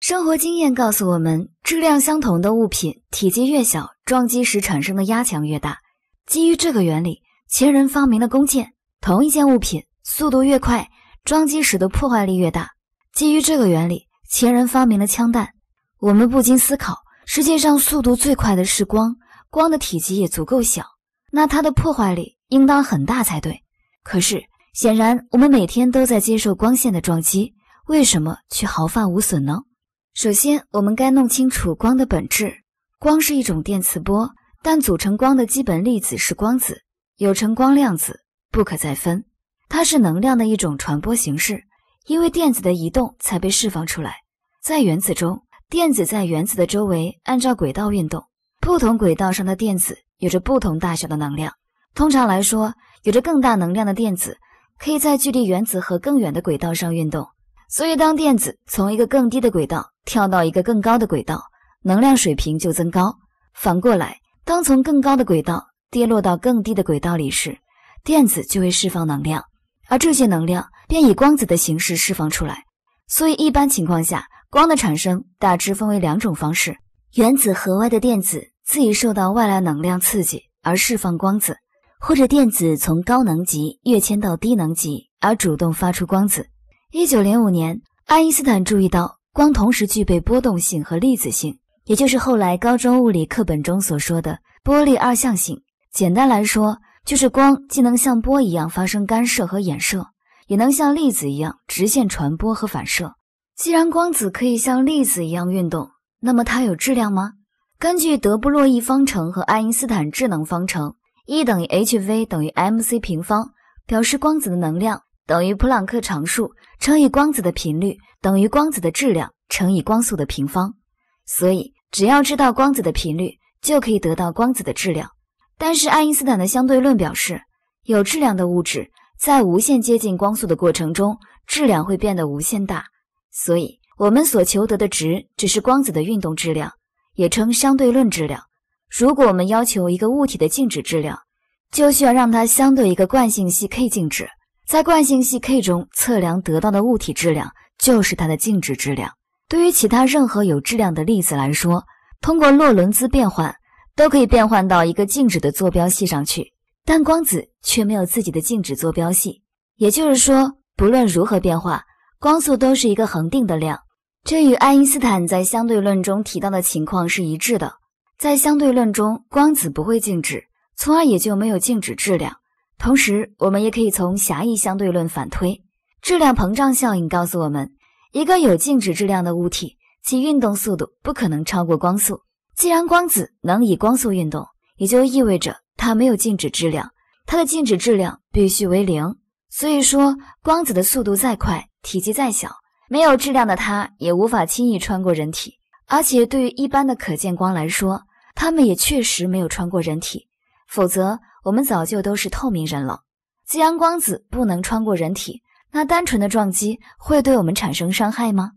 生活经验告诉我们，质量相同的物品，体积越小，撞击时产生的压强越大。基于这个原理，前人发明了弓箭。同一件物品，速度越快，撞击时的破坏力越大。基于这个原理，前人发明了枪弹。我们不禁思考：世界上速度最快的是光，光的体积也足够小，那它的破坏力应当很大才对。可是，显然我们每天都在接受光线的撞击，为什么却毫发无损呢？首先，我们该弄清楚光的本质。光是一种电磁波，但组成光的基本粒子是光子，又称光量子，不可再分。它是能量的一种传播形式，因为电子的移动才被释放出来。在原子中，电子在原子的周围按照轨道运动，不同轨道上的电子有着不同大小的能量。通常来说，有着更大能量的电子可以在距离原子核更远的轨道上运动。所以，当电子从一个更低的轨道，跳到一个更高的轨道，能量水平就增高。反过来，当从更高的轨道跌落到更低的轨道里时，电子就会释放能量，而这些能量便以光子的形式释放出来。所以，一般情况下，光的产生大致分为两种方式：原子核外的电子自己受到外来能量刺激而释放光子，或者电子从高能级跃迁到低能级而主动发出光子。一九零五年，爱因斯坦注意到。光同时具备波动性和粒子性，也就是后来高中物理课本中所说的波粒二象性。简单来说，就是光既能像波一样发生干涉和衍射，也能像粒子一样直线传播和反射。既然光子可以像粒子一样运动，那么它有质量吗？根据德布洛伊方程和爱因斯坦智能方程，E 等于 h v 等于 mc 平方，表示光子的能量。等于普朗克常数乘以光子的频率，等于光子的质量乘以光速的平方。所以，只要知道光子的频率，就可以得到光子的质量。但是，爱因斯坦的相对论表示，有质量的物质在无限接近光速的过程中，质量会变得无限大。所以，我们所求得的值只是光子的运动质量，也称相对论质量。如果我们要求一个物体的静止质量，就需要让它相对一个惯性系 K 静止。在惯性系 k 中测量得到的物体质量就是它的静止质量。对于其他任何有质量的粒子来说，通过洛伦兹变换都可以变换到一个静止的坐标系上去，但光子却没有自己的静止坐标系。也就是说，不论如何变化，光速都是一个恒定的量。这与爱因斯坦在相对论中提到的情况是一致的。在相对论中，光子不会静止，从而也就没有静止质量。同时，我们也可以从狭义相对论反推，质量膨胀效应告诉我们，一个有静止质量的物体，其运动速度不可能超过光速。既然光子能以光速运动，也就意味着它没有静止质量，它的静止质量必须为零。所以说，光子的速度再快，体积再小，没有质量的它也无法轻易穿过人体。而且，对于一般的可见光来说，它们也确实没有穿过人体，否则。我们早就都是透明人了。既然光子不能穿过人体，那单纯的撞击会对我们产生伤害吗？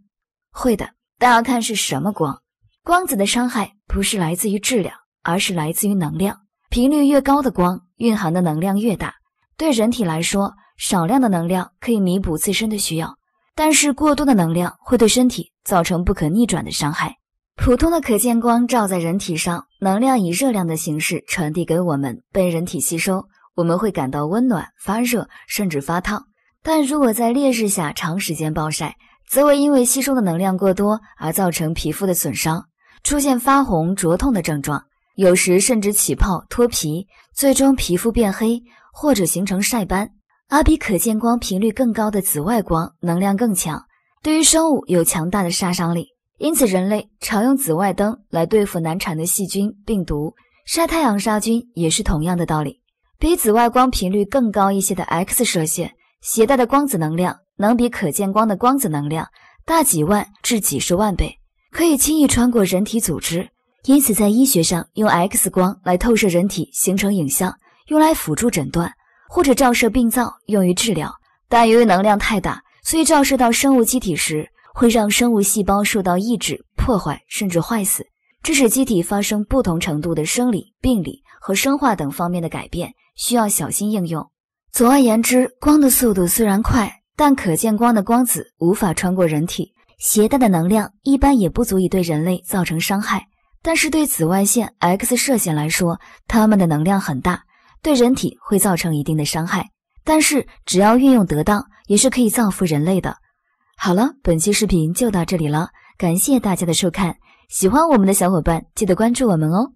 会的，但要看是什么光。光子的伤害不是来自于质量，而是来自于能量。频率越高的光，蕴含的能量越大。对人体来说，少量的能量可以弥补自身的需要，但是过多的能量会对身体造成不可逆转的伤害。普通的可见光照在人体上。能量以热量的形式传递给我们，被人体吸收，我们会感到温暖、发热，甚至发烫。但如果在烈日下长时间暴晒，则会因为吸收的能量过多而造成皮肤的损伤，出现发红、灼痛的症状，有时甚至起泡、脱皮，最终皮肤变黑或者形成晒斑。阿比可见光频率更高的紫外光，能量更强，对于生物有强大的杀伤力。因此，人类常用紫外灯来对付难产的细菌、病毒。晒太阳杀菌也是同样的道理。比紫外光频率更高一些的 X 射线，携带的光子能量能比可见光的光子能量大几万至几十万倍，可以轻易穿过人体组织。因此，在医学上用 X 光来透射人体形成影像，用来辅助诊断，或者照射病灶用于治疗。但由于能量太大，所以照射到生物机体时。会让生物细胞受到抑制、破坏，甚至坏死，致使机体发生不同程度的生理、病理和生化等方面的改变，需要小心应用。总而言之，光的速度虽然快，但可见光的光子无法穿过人体，携带的能量一般也不足以对人类造成伤害。但是对紫外线、X 射线来说，它们的能量很大，对人体会造成一定的伤害。但是只要运用得当，也是可以造福人类的。好了，本期视频就到这里了，感谢大家的收看。喜欢我们的小伙伴，记得关注我们哦。